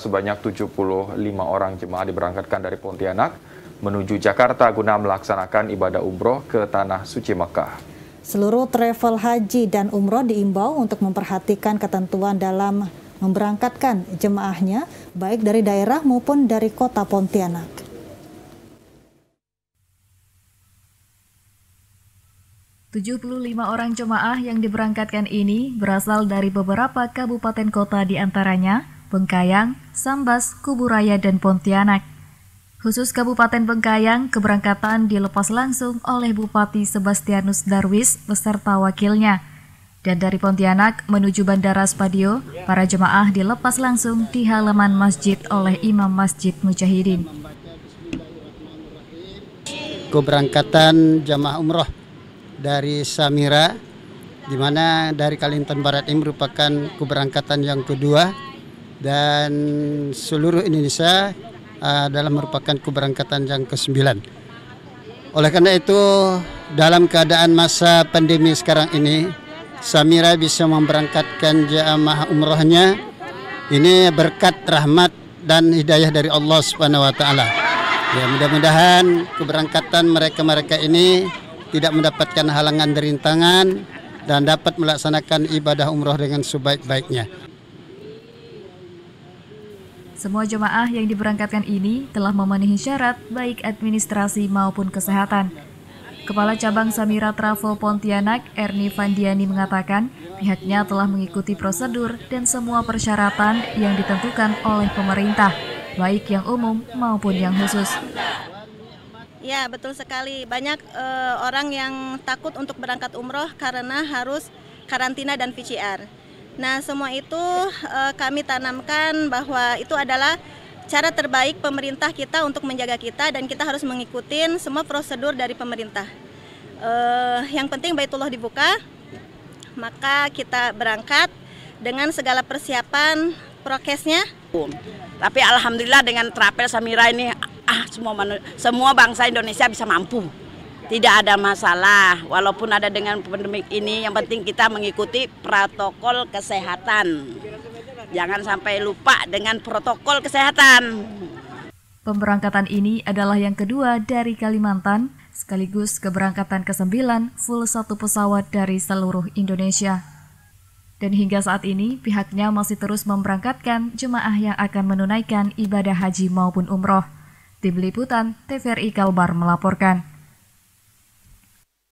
Sebanyak 75 orang jemaah diberangkatkan dari Pontianak menuju Jakarta guna melaksanakan ibadah umroh ke Tanah Suci Mekah. Seluruh travel haji dan umroh diimbau untuk memperhatikan ketentuan dalam memberangkatkan jemaahnya baik dari daerah maupun dari kota Pontianak. Tujuh puluh lima orang jemaah yang diberangkatkan ini berasal dari beberapa kabupaten kota di antaranya Bengkayang, Sambas, Kuburaya, dan Pontianak. Khusus Kabupaten Bengkayang, keberangkatan dilepas langsung oleh Bupati Sebastianus Darwis beserta wakilnya. Dan dari Pontianak menuju Bandara Spadio, para jemaah dilepas langsung di halaman masjid oleh Imam Masjid Mujahidin. Keberangkatan jemaah umroh dari Samira, di mana dari Kalimantan Barat ini merupakan keberangkatan yang kedua dan seluruh Indonesia uh, dalam merupakan keberangkatan yang ke-9. Oleh karena itu, dalam keadaan masa pandemi sekarang ini, Samira bisa memberangkatkan jamaah umrohnya. Ini berkat rahmat dan hidayah dari Allah Subhanahu wa taala. Ya, mudah-mudahan keberangkatan mereka-mereka ini tidak mendapatkan halangan dan rintangan dan dapat melaksanakan ibadah umroh dengan sebaik-baiknya. Semua jemaah yang diberangkatkan ini telah memenuhi syarat baik administrasi maupun kesehatan. Kepala Cabang Samira Travel Pontianak, Erni Vandiani mengatakan, pihaknya telah mengikuti prosedur dan semua persyaratan yang ditentukan oleh pemerintah, baik yang umum maupun yang khusus. Ya, betul sekali. Banyak eh, orang yang takut untuk berangkat umroh karena harus karantina dan PCR. Nah, semua itu eh, kami tanamkan bahwa itu adalah cara terbaik pemerintah kita untuk menjaga kita dan kita harus mengikuti semua prosedur dari pemerintah. Eh, yang penting Baitullah dibuka, maka kita berangkat dengan segala persiapan prokesnya. Tapi alhamdulillah dengan trapel Samira ini ah semua semua bangsa Indonesia bisa mampu tidak ada masalah walaupun ada dengan pandemi ini yang penting kita mengikuti protokol kesehatan jangan sampai lupa dengan protokol kesehatan Pemberangkatan ini adalah yang kedua dari Kalimantan sekaligus keberangkatan ke-9 full satu pesawat dari seluruh Indonesia dan hingga saat ini pihaknya masih terus memberangkatkan jemaah yang akan menunaikan ibadah haji maupun umroh. Tim Liputan TVRI Kalbar melaporkan.